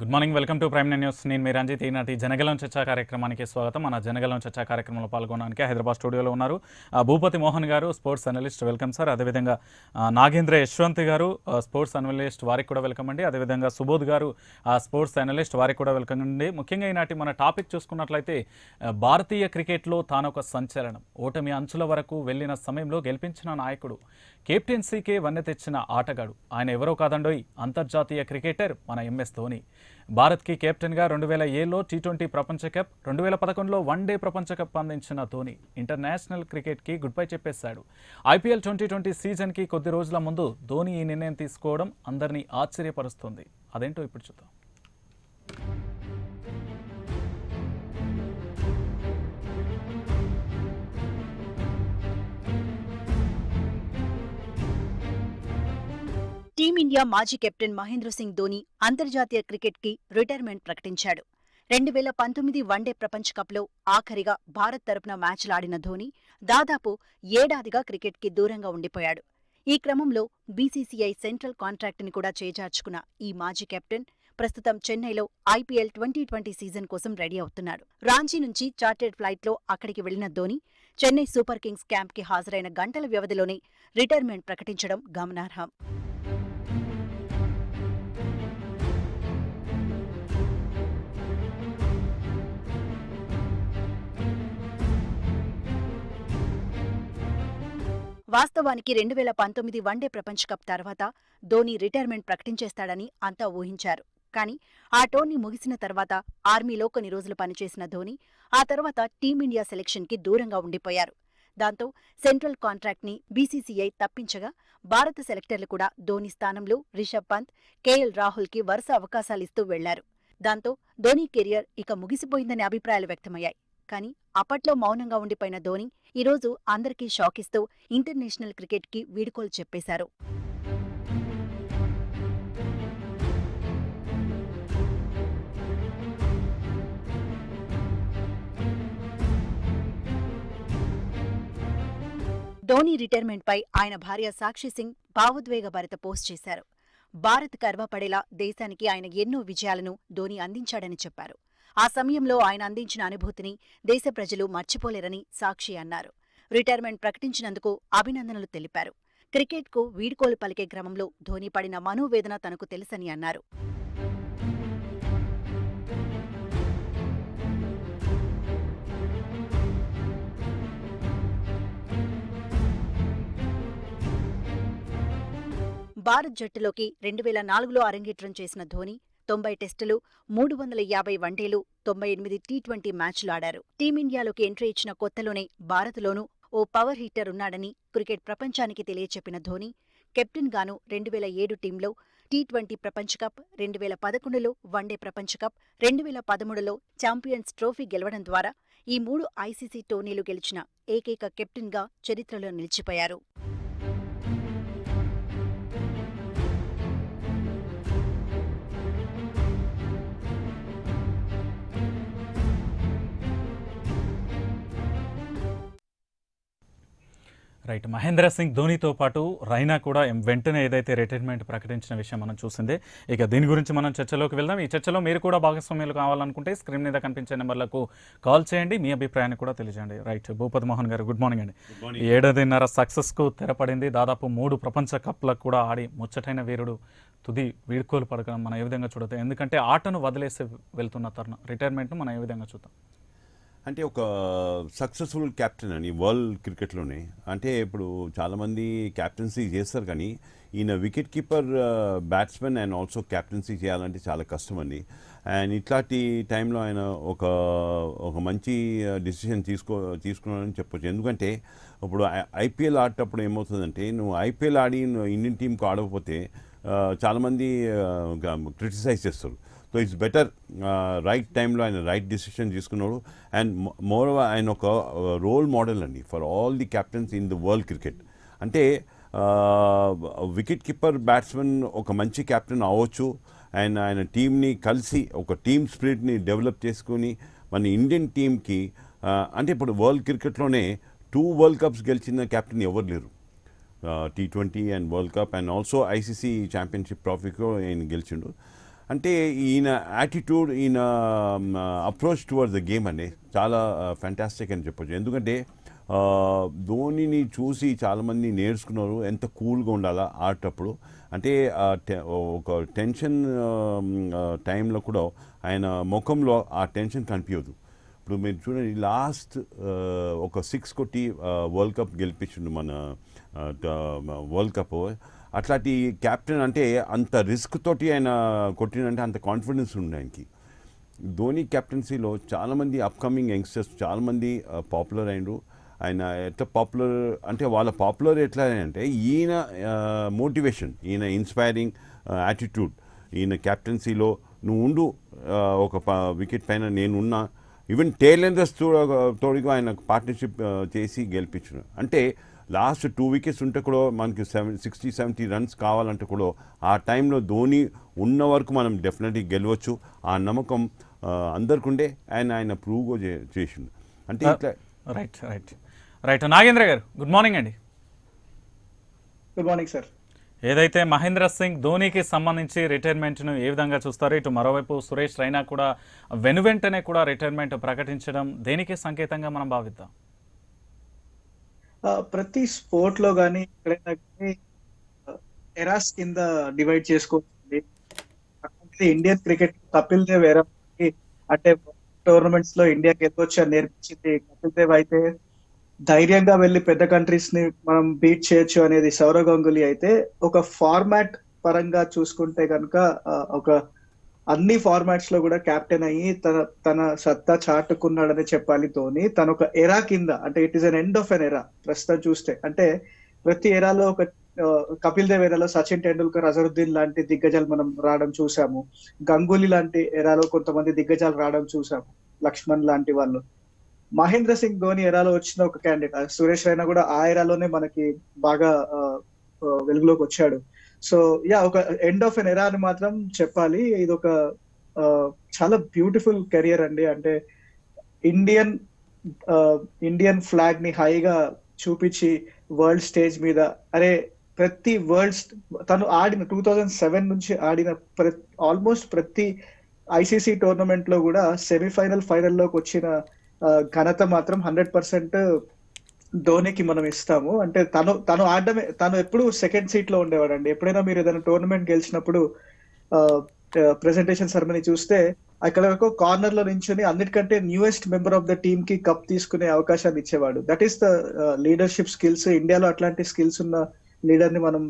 Good morning welcome to Prime News నేను మీ రంజిత్ ఈనాటి జనగలం చర్చా కార్యక్రమానికి స్వాగతం మన జనగలం చర్చా కార్యక్రమంలో పాల్గొనడానికి హైదరాబాద్ స్టూడియోలో ఉన్నారు భూపతి మోహన్ గారు స్పోర్ట్స్ అనలిస్ట్ వెల్కమ్ సార్ అదేవిధంగా నాగేంద్ర యశ్వంత్ గారు స్పోర్ట్స్ అనలిస్ట్ వారికి కూడా వెల్కమ్ అండి అదేవిధంగా సుబోధ్ గారు స్పోర్ట్స్ అనలిస్ట్ వారికి కూడా వెల్కమ్ అండి ముఖ్యంగా ఈనాటి మన టాపిక్ చూసుకున్నట్లయితే భారతీయ క్రికెట్లో తానొక సంచలనం ఓటమి అంచుల వరకు వెళ్లిన సమయంలో గెలిపించిన నాయకుడు కెప్టెన్సీకే వన్నె తెచ్చిన ఆటగాడు ఆయన ఎవరో కాదండోయ్ అంతర్జాతీయ క్రికెటర్ మన ఎంఎస్ ధోని భారత్కి కెప్టెన్గా రెండు వేల ఏలో టీ ట్వంటీ ప్రపంచ కప్ రెండు వేల పదకొండులో వన్డే ప్రపంచ కప్ అందించిన ధోని ఇంటర్నేషనల్ క్రికెట్కి గుడ్ బై చెప్పేశాడు ఐపీఎల్ ట్వంటీ ట్వంటీ సీజన్కి కొద్ది రోజుల ముందు ధోని ఈ నిర్ణయం తీసుకోవడం అందరినీ ఆశ్చర్యపరుస్తుంది అదేంటో ఇప్పుడు చూద్దాం టీమిండియా మాజీ కెప్టెన్ మహేంద్ర సింగ్ ధోని అంతర్జాతీయ క్రికెట్కి రిటైర్మెంట్ ప్రకటించాడు రెండు వేల పంతొమ్మిది వన్డే ప్రపంచ కప్లో ఆఖరిగా భారత్ తరపున మ్యాచ్లాడిన ధోని దాదాపు ఏడాదిగా క్రికెట్కి దూరంగా ఉండిపోయాడు ఈ క్రమంలో బీసీసీఐ సెంట్రల్ ని కూడా చేజార్చుకున్న ఈ మాజీ కెప్టెన్ ప్రస్తుతం చెన్నైలో ఐపీఎల్ ట్వంటీ ట్వంటీ సీజన్ కోసం రెడీ అవుతున్నాడు రాంచీ నుంచి చార్టెడ్ ఫ్లైట్లో అక్కడికి వెళ్లిన ధోని చెన్నై సూపర్ కింగ్స్ క్యాంప్కి హాజరైన గంటల వ్యవధిలోనే రిటైర్మెంట్ ప్రకటించడం గమనార్హం వాస్తవానికి రెండు వేల పంతొమ్మిది వన్డే ప్రపంచ కప్ తర్వాత ధోని రిటైర్మెంట్ ప్రకటించేస్తాడని అంతా ఊహించారు కానీ ఆ టోర్నీ ముగిసిన తర్వాత ఆర్మీలో కొన్ని రోజులు పనిచేసిన ధోని ఆ తర్వాత టీమిండియా సెలెక్షన్కి దూరంగా ఉండిపోయారు దాంతో సెంట్రల్ కాంట్రాక్ట్ని బీసీసీఐ తప్పించగా భారత సెలెక్టర్లు కూడా ధోని స్థానంలో రిషబ్ పంత్ కేఎల్ రాహుల్కి వరుస అవకాశాలిస్తూ వెళ్లారు దాంతో ధోని కెరియర్ ఇక ముగిసిపోయిందనే అభిప్రాయాలు వ్యక్తమయ్యాయి కానీ అప్పట్లో మౌనంగా ఉండిపోయిన ధోని ఈరోజు అందరికీ షాకిస్తూ ఇంటర్నేషనల్ క్రికెట్కి వీడుకోలు చెప్పేశారు ధోని రిటైర్మెంట్పై ఆయన భార్య సాక్షి సింగ్ భావోద్వేగభరిత పోస్ట్ చేశారు భారత్ గర్వపడేలా దేశానికి ఆయన ఎన్నో విజయాలను ధోని అందించాడని చెప్పారు ఆ సమయంలో ఆయన అందించిన అనుభూతిని దేశ ప్రజలు మర్చిపోలేరని సాక్షి అన్నారు రిటైర్మెంట్ ప్రకటించినందుకు అభినందనలు తెలిపారు క్రికెట్కు వీడ్కోలు పలికే క్రమంలో ధోని పడిన మనోవేదన తనకు తెలుసని అన్నారు భారత్ జట్టులోకి రెండు వేల నాలుగులో అరంగేట్రం చేసిన ధోని తొంభై టెస్టులు మూడు వందల యాభై వన్డేలు తొంభై ఎనిమిది టీ ట్వంటీ మ్యాచ్లు ఆడారు టీమిండియాలోకి ఎంట్రీ ఇచ్చిన కొత్తలోనే భారత్లోనూ ఓ పవర్ హీటర్ ఉన్నాడని క్రికెట్ ప్రపంచానికి తెలియచెప్పిన ధోని కెప్టెన్ గాను రెండు వేల ఏడు టీంలో టీ ట్వంటీ ప్రపంచ కప్ రెండు వేల పదకొండులో వన్డే ప్రపంచ కప్ రెండు వేల పదమూడులో ఛాంపియన్స్ ట్రోఫీ గెలవడం ద్వారా ఈ మూడు ఐసీసీ టోర్నీలు గెలిచిన ఏకైక కెప్టెన్గా చరిత్రలో నిలిచిపోయారు రైట్ మహేంద్ర సింగ్ ధోనితో పాటు రైనా కూడా వెంటనే ఏదైతే రిటైర్మెంట్ ప్రకటించిన విషయం మనం చూసిందే ఇక దీని గురించి మనం చర్చలోకి వెళ్దాం ఈ చర్చలో మీరు కూడా భాగస్వామ్యులు కావాలనుకుంటే స్క్రీన్ మీద కనిపించే నెంబర్లకు కాల్ చేయండి మీ అభిప్రాయాన్ని కూడా తెలియజేయండి రైట్ భూపతి మోహన్ గారు గుడ్ మార్నింగ్ అండి ఏడాదిన్నర సక్సెస్కు తెరపడింది దాదాపు మూడు ప్రపంచ కప్లకు కూడా ఆడి ముచ్చటైన వీరుడు తుది వీడ్కోలు పడకడం మనం ఏ విధంగా చూడదు ఎందుకంటే ఆటను వదిలేసి వెళ్తున్న తరుణం రిటైర్మెంట్ను మనం ఏ విధంగా చూద్దాం అంటే ఒక సక్సెస్ఫుల్ కెప్టెన్ అని వరల్డ్ క్రికెట్లోనే అంటే ఇప్పుడు చాలామంది క్యాప్టెన్సీ చేస్తారు కానీ ఈయన wicket keeper batsmen and also captaincy చేయాలంటే చాలా కష్టం అండి అండ్ ఇట్లాంటి టైంలో ఆయన ఒక ఒక మంచి డిసిషన్ తీసుకో తీసుకున్నానని చెప్పొచ్చు ఎందుకంటే ఇప్పుడు ఐపీఎల్ ఆడేటప్పుడు ఏమవుతుందంటే నువ్వు ఐపీఎల్ ఆడి ఇండియన్ టీంకి ఆడకపోతే చాలామంది క్రిటిసైజ్ చేస్తారు సో ఇట్స్ బెటర్ రైట్ టైంలో ఆయన రైట్ డిసిషన్ తీసుకున్నాడు అండ్ మోర్ ఆయన ఒక రోల్ uh, మోడల్ అండి for all the captains in the world cricket అంటే వికెట్ కీపర్ బ్యాట్స్మెన్ ఒక మంచి కెప్టెన్ అవ్వచ్చు అండ్ ఆయన టీంని కలిసి ఒక టీమ్ స్పిరిట్ని డెవలప్ చేసుకుని మన ఇండియన్ టీంకి uh, అంటే ఇప్పుడు వరల్డ్ క్రికెట్లోనే టూ వరల్డ్ కప్స్ గెలిచిన కెప్టెన్ ఎవరు లేరు T twenty and world cup and also ICC championship ట్రాఫీకు ఆయన గెలిచిండు అంటే ఈయన యాటిట్యూడ్ ఈయన అప్రోచ్ టువర్డ్స్ ద గేమ్ అనే చాలా ఫ్యాంటాస్టిక్ అని చెప్పొచ్చు ఎందుకంటే ధోనిని చూసి చాలామంది నేర్చుకున్నారు ఎంత కూల్గా ఉండాలా ఆడేటప్పుడు అంటే ఒక టెన్షన్ టైంలో కూడా ఆయన ముఖంలో ఆ టెన్షన్ కనిపించదు ఇప్పుడు మీరు చూడండి లాస్ట్ ఒక సిక్స్ కొట్టి వరల్డ్ కప్ గెలిపించిండు మన వరల్డ్ కప్ అట్లాంటి క్యాప్టెన్ అంటే అంత రిస్క్ తోటి ఆయన కొట్టినంటే అంత కాన్ఫిడెన్స్ ఉంది ఆయనకి ధోని కెప్టెన్సీలో చాలామంది అప్కమింగ్ యంగ్స్టర్స్ చాలామంది పాపులర్ అయినరు ఆయన ఎట్లా పాపులర్ అంటే వాళ్ళ పాపులర్ ఎట్లా అంటే ఈయన మోటివేషన్ ఈయన ఇన్స్పైరింగ్ యాటిట్యూడ్ ఈయన క్యాప్టెన్సీలో నువ్వు ఉండు ఒక వికెట్ పైన నేను ఉన్నా ఈవెన్ టేలెండర్స్ తోడుగా ఆయన పార్ట్నర్షిప్ చేసి గెలిపించిన అంటే లాస్ట్ టూ వికెట్స్ ఉంటే కూడా మనకి సెవెన్ సిక్స్టీ సెవెంటీ రన్స్ కావాలంటే కూడా ఆ టైంలో ధోని ఉన్న వరకు మనం డెఫినెట్లీ గెలవచ్చు ఆ నమ్మకం అందరికి ఉండే ఆయన ఆయన ప్రూవ్ చేసిండు అంటే ఇట్లా right right right Nagendra garu good morning అండి గుడ్ మార్నింగ్ సార్ ఏదైతే మహేంద్ర సింగ్ ధోనికి సంబంధించి రిటైర్మెంట్ను ఏ విధంగా చూస్తారో ఇటు మరోవైపు సురేష్ రైనా కూడా వెనువెంటనే కూడా రిటైర్మెంట్ ప్రకటించడం దేనికి సంకేతంగా మనం భావిద్దాం ప్రతి స్పోర్ట్ లో కానీ ఎక్కడైనా కానీ ఎరాస్ కింద డివైడ్ చేసుకోవచ్చు ఇండియన్ క్రికెట్ కపిల్ దేవ్ ఎరా అంటే టోర్నమెంట్స్ లో ఇండియాకి అని నేర్పించింది కపిల్ దేవ్ అయితే ధైర్యంగా వెళ్ళి పెద్ద కంట్రీస్ ని మనం బీట్ చేయొచ్చు అనేది సౌరవ్ గంగులీ అయితే ఒక ఫార్మాట్ పరంగా చూసుకుంటే కనుక ఒక అన్ని ఫార్మాట్స్ లో కూడా క్యాప్టెన్ అయ్యి తన తన సత్తా చాటుకున్నాడని చెప్పాలి ధోని తన ఒక ఎరా కింద అంటే it is an end of an era ప్రస్తుతం చూస్తే అంటే ప్రతి ఎరాలో ఒక కపిల్ దేవ్ ఎరాలో సచిన్ టెండూల్కర్ అజరుద్దీన్ లాంటి దిగ్గజాలు మనం రావడం చూసాము గంగూలీ లాంటి ఎరాలో కొంతమంది దిగ్గజాలు రావడం చూసాము లక్ష్మణ్ లాంటి వాళ్ళు మహేంద్ర సింగ్ ధోని ఎరాలో వచ్చిన ఒక క్యాండిడేట్ సురేష్ రైనా కూడా ఆ ఎరాలోనే మనకి బాగా వెలుగులోకి వచ్చాడు సో యా ఒక ఎండ్ ఆఫ్ ఎన్ ఎరా అని మాత్రం చెప్పాలి ఇది ఒక చాలా బ్యూటిఫుల్ కెరియర్ అండి అంటే ఇండియన్ ఇండియన్ ఫ్లాగ్ ని హైగా చూపించి వరల్డ్ స్టేజ్ మీద అరే ప్రతి వరల్డ్ తను ఆడిన టూ థౌజండ్ సెవెన్ నుంచి ఆడిన ఆల్మోస్ట్ ప్రతి ఐసీసీ టోర్నమెంట్ లో కూడా సెమీఫైనల్ ఫైనల్లోకి వచ్చిన ఘనత మాత్రం హండ్రెడ్ పర్సెంట్ ధోనికి మనం ఇస్తాము అంటే తను తను ఆడడమే తను ఎప్పుడు సెకండ్ సీట్ లో ఉండేవాడు అండి ఎప్పుడైనా మీరు ఏదైనా టోర్నమెంట్ గెలిచినప్పుడు ప్రెసెంటేషన్ సెరమనీ చూస్తే అక్కడ ఒక కార్నర్ లో నించుని అన్నిటికంటే newest member of the team కి కప్ తీసుకునే అవకాశాన్ని ఇచ్చేవాడు that is the leadership skills ఇండియాలో అట్లాంటి స్కిల్స్ ఉన్న లీడర్ ని మనం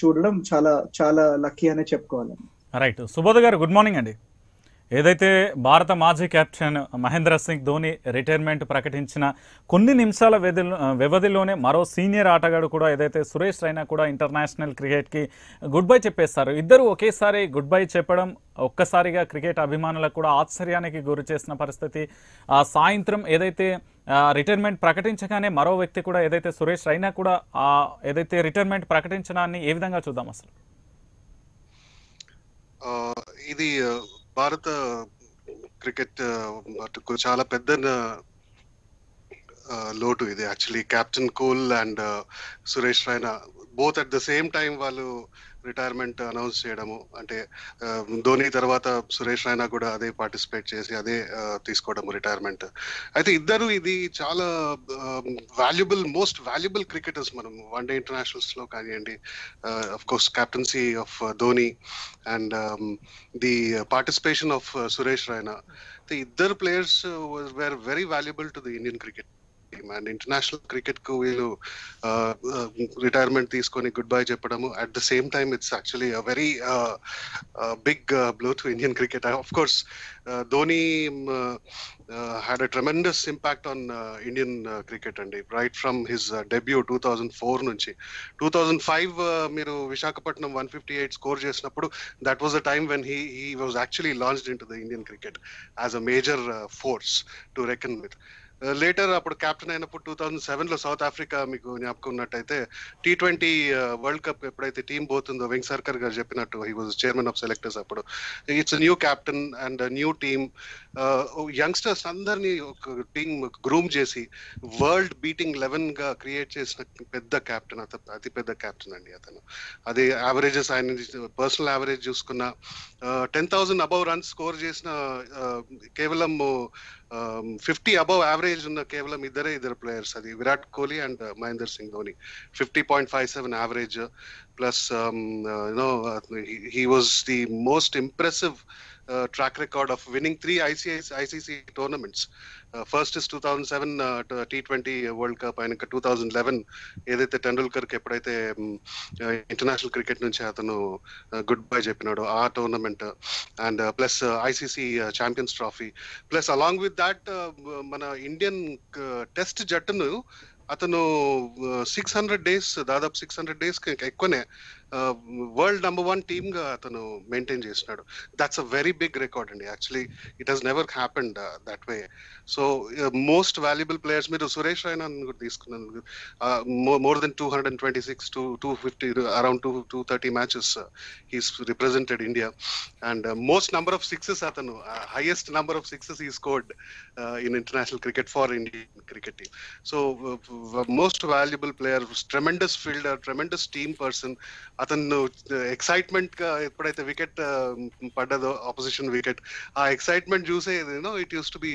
చూడడం చాలా చాలా లక్కీ అనే చెప్పుకోవాలి రైట్ సుబోధ గారు గుడ్ మార్నింగ్ అండి ఏదైతే భారత మాజీ కెప్టెన్ మహేంద్ర సింగ్ ధోని రిటైర్మెంట్ ప్రకటించిన కొన్ని నిమిషాల వ్యవధిలోనే మరో సీనియర్ ఆటగాడు కూడా ఏదైతే సురేష్ రైనా కూడా ఇంటర్నేషనల్ క్రికెట్కి గుడ్ బై చెప్పేస్తారు ఇద్దరు ఒకేసారి గుడ్ బై చెప్పడం ఒక్కసారిగా క్రికెట్ అభిమానులకు కూడా ఆశ్చర్యానికి గురి చేసిన పరిస్థితి ఆ సాయంత్రం ఏదైతే రిటైర్మెంట్ ప్రకటించగానే మరో వ్యక్తి కూడా ఏదైతే సురేష్ రైనా కూడా ఏదైతే రిటైర్మెంట్ ప్రకటించడాన్ని ఏ విధంగా చూద్దాం అసలు ఇది భారత క్రికెట్ చాలా పెద్ద లోటు ఇది actually captain cool and Suresh Raina both at the same time వాళ్ళు రిటైర్మెంట్ అనౌన్స్ చేయడము అంటే ధోని తర్వాత సురేష్ రైనా కూడా అదే పార్టిసిపేట్ చేసి అదే తీసుకోవడము రిటైర్మెంట్ అయితే ఇద్దరు ఇది చాలా వాల్యుబుల్ మోస్ట్ వాల్యుబుల్ క్రికెటర్స్ మనం వన్ డే ఇంటర్నేషనల్స్ లో కానివ్వండి of course captaincy of Dhoni and the participation of Suresh Raina ఇద్దరు players very valuable to the Indian cricket team and international cricket కు వీళ్ళు రిటైర్మెంట్ తీసుకొని గుడ్ బై చెప్పడము at the same time it's actually a very big blow to Indian cricket of course Dhoni had a tremendous impact on Indian cricket అండి right from his debut two thousand four నుంచి two thousand five మీరు Visakhapatnam one fifty eight score చేసినప్పుడు that was the time when he he was actually launched in to the Indian cricket as a major force to reckon with later uh, అప్పుడు captain అయినప్పుడు two thousand seven లో South Africa మీకు జ్ఞాపకం ఉన్నట్టయితే T twenty world cup ఎప్పుడైతే team పోతుందో వెంకసర్కర్ సర్కర్ గారు చెప్పినట్టు he was chairman of selectors అప్పుడు it's new captain and new team youngsters అందరినీ ఒక టీం గ్రూమ్ చేసి వరల్డ్ బీటింగ్ లెవెన్ గా క్రియేట్ చేసిన పెద్ద కెప్టెన్ అతను అతి పెద్ద కెప్టెన్ అండి అతను అది యావరేజెస్ ఆయన పర్సనల్ యావరేజ్ చూసుకున్న ten thousand above runs score చేసిన uh, కేవలం Um, 50 above average in the Kevlam either either players are Virat Kohli and uh, Mahinder Singh Dhoni. 50.57 average uh, plus um, uh, you know uh, he was the most impressive track uh, track record of winning three ICS, ICC two thousand seven is twenty world cup World two thousand eleven ఏదైతే టెండూల్కర్కి ఎప్పుడైతే international cricket నుంచి అతను good bye చెప్పినాడో ఆ tournament and plus ICC champions trophy plus along with that మన Indian test uh, జట్టును అతను సిక్స్ హండ్రెడ్ డేస్ దాదాపు సిక్స్ హండ్రెడ్ డేస్ ఎక్కువనే వరల్డ్ నెంబర్ వన్ టీమ్ గా అతను మెయింటైన్ చేసినాడు that's a very big record అండి actually it has never happened that way so most valuable players మీరు సురేష్ రైనా కూడా తీసుకున్నాను more than two hundred and twenty six two two fifty around two two thirty matches he's represented India and most number of sixes అతను highest number of sixes he scored in international cricket for Indian cricket team so most valuable player tremendous fielder tremendous team person అతను excitement గా ఎప్పుడైతే wicket పడ్డదో opposition wicket ఆ excitement చూసే it use to B